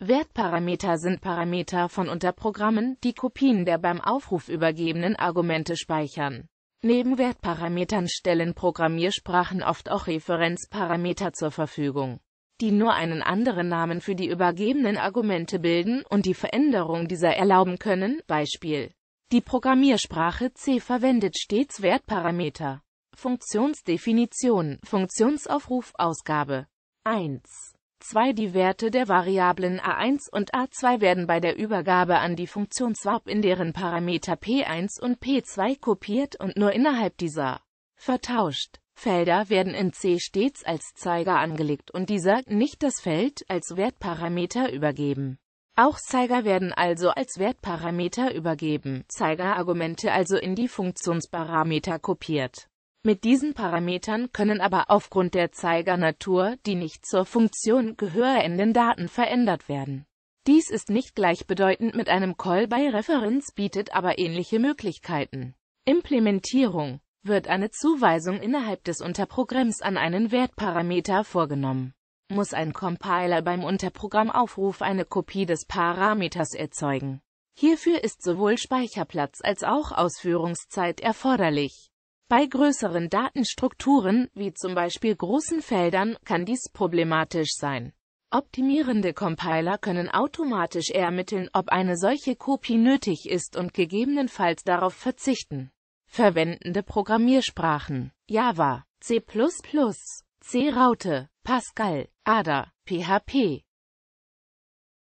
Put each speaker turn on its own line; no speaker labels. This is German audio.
Wertparameter sind Parameter von Unterprogrammen, die Kopien der beim Aufruf übergebenen Argumente speichern. Neben Wertparametern stellen Programmiersprachen oft auch Referenzparameter zur Verfügung, die nur einen anderen Namen für die übergebenen Argumente bilden und die Veränderung dieser erlauben können. Beispiel. Die Programmiersprache C verwendet stets Wertparameter. Funktionsdefinition, Funktionsaufruf, Ausgabe 1. 2 Die Werte der Variablen a1 und a2 werden bei der Übergabe an die Funktion swap in deren Parameter p1 und p2 kopiert und nur innerhalb dieser vertauscht. Felder werden in C stets als Zeiger angelegt und dieser, nicht das Feld, als Wertparameter übergeben. Auch Zeiger werden also als Wertparameter übergeben, Zeigerargumente also in die Funktionsparameter kopiert. Mit diesen Parametern können aber aufgrund der Zeigernatur, die nicht zur Funktion gehörenden Daten verändert werden. Dies ist nicht gleichbedeutend mit einem Call bei Reference, bietet aber ähnliche Möglichkeiten. Implementierung wird eine Zuweisung innerhalb des Unterprogramms an einen Wertparameter vorgenommen. Muss ein Compiler beim Unterprogrammaufruf eine Kopie des Parameters erzeugen. Hierfür ist sowohl Speicherplatz als auch Ausführungszeit erforderlich. Bei größeren Datenstrukturen, wie zum Beispiel großen Feldern, kann dies problematisch sein. Optimierende Compiler können automatisch ermitteln, ob eine solche Kopie nötig ist und gegebenenfalls darauf verzichten. Verwendende Programmiersprachen Java, C++, C-Raute, Pascal, Ada, PHP,